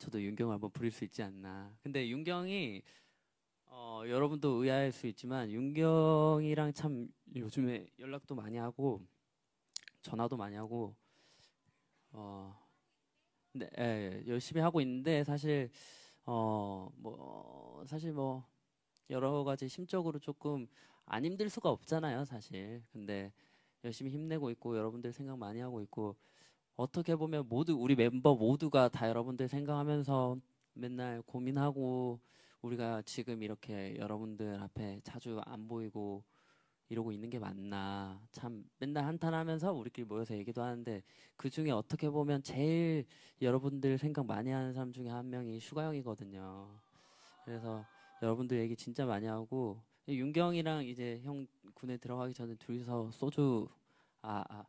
저도 윤경 을 한번 부릴 수 있지 않나. 근데 윤경이 어, 여러분도 의아할 수 있지만 윤경이랑 참 요즘에 연락도 많이 하고 전화도 많이 하고 어, 네, 예, 열심히 하고 있는데 사실 어, 뭐 사실 뭐 여러 가지 심적으로 조금 안 힘들 수가 없잖아요, 사실. 근데 열심히 힘내고 있고 여러분들 생각 많이 하고 있고 어떻게 보면 모두 우리 멤버 모두가 다 여러분들 생각하면서 맨날 고민하고 우리가 지금 이렇게 여러분들 앞에 자주 안 보이고 이러고 있는 게 맞나 참 맨날 한탄하면서 우리끼리 모여서 얘기도 하는데 그 중에 어떻게 보면 제일 여러분들 생각 많이 하는 사람 중에 한 명이 슈가 형이거든요. 그래서 여러분들 얘기 진짜 많이 하고 윤경이랑 이제 형 군에 들어가기 전에 둘이서 소주 아, 아